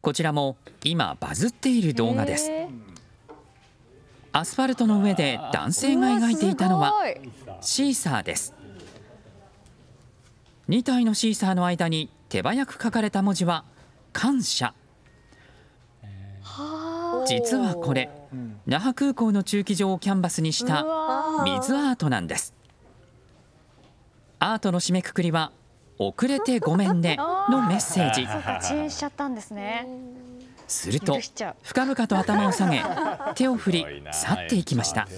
こちらも今バズっている動画です。アスファルトの上で男性が描いていたのはシーサーです。2体のシーサーの間に手早く書かれた文字は「感謝」。実はこれ那覇空港の駐機場をキャンバスにした水アートなんです。アートの締めくくりは遅れてごめんね」のメッセージ。すると深々と頭を下げ 手を振り去っていきました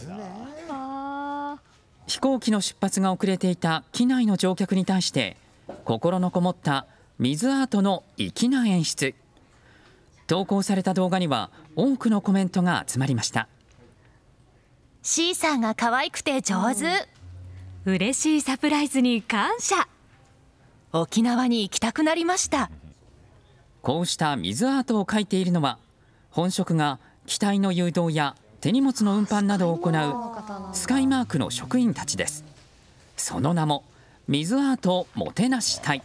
飛行機の出発が遅れていた機内の乗客に対して心のこもった水アートの粋な演出投稿された動画には多くのコメントが集まりましたシーサーが可愛くて上手、うん、嬉しいサプライズに感謝沖縄に行きたくなりましたこうした水アートを描いているのは本職が機体の誘導や手荷物の運搬などを行うスカイマークの職員たちですその名も水アートもてなし隊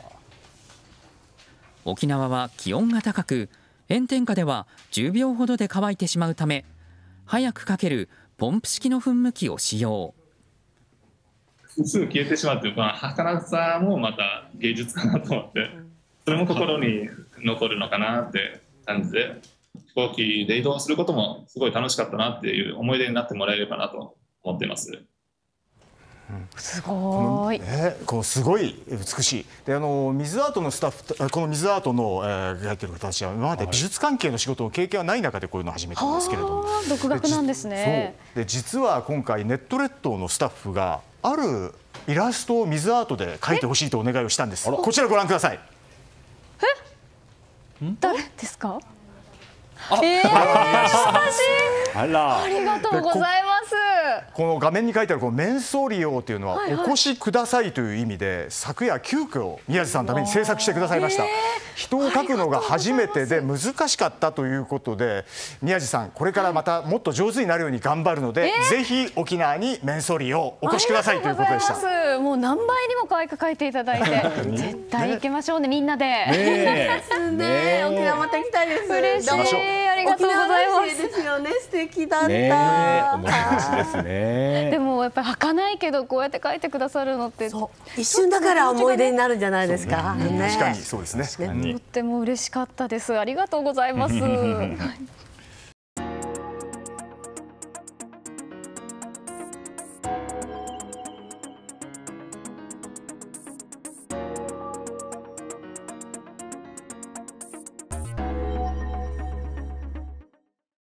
沖縄は気温が高く炎天下では10秒ほどで乾いてしまうため早くかけるポンプ式の噴霧器を使用すぐ消えてしまうというまあ儚さもまた芸術かなと思ってそれも心に残るのかなって感じで飛行機で移動することもすごい楽しかったなっていう思い出になってもらえればなと思っています。すごい、ね、こうすごい美しいであの水アートのスタッフこの水アートの、えー、入ってる方たちは今まで美術関係の仕事の経験はない中でこういうのを始めたんですけれども独学なんですねで実は今回ネット列島のスタッフがあるイラストを水アートで描いてほしいとお願いをしたんですこちらご覧くださいえ誰ですかあ、えー、ありがとうございますこの画面に書いてあるメンソーリオというのはお越しくださいという意味で昨夜、急きょ宮司さんのために制作してくださいました人を描くのが初めてで難しかったということで宮司さん、これからまたもっと上手になるように頑張るので、ぜひ沖縄にメンソーリオお越しくださいということでしたもう何倍にも可愛く描いていただいて絶対行きましょうね、みんなで。ね ね、沖縄また行きたいです。嬉しいりがとうございます。ですよね、素敵だった。ね、でもやっぱり儚いけどこうやって書いてくださるのって一瞬だから思い出になるんじゃないですか。ね、確かにそうですね。とっても嬉しかったです。ありがとうございます。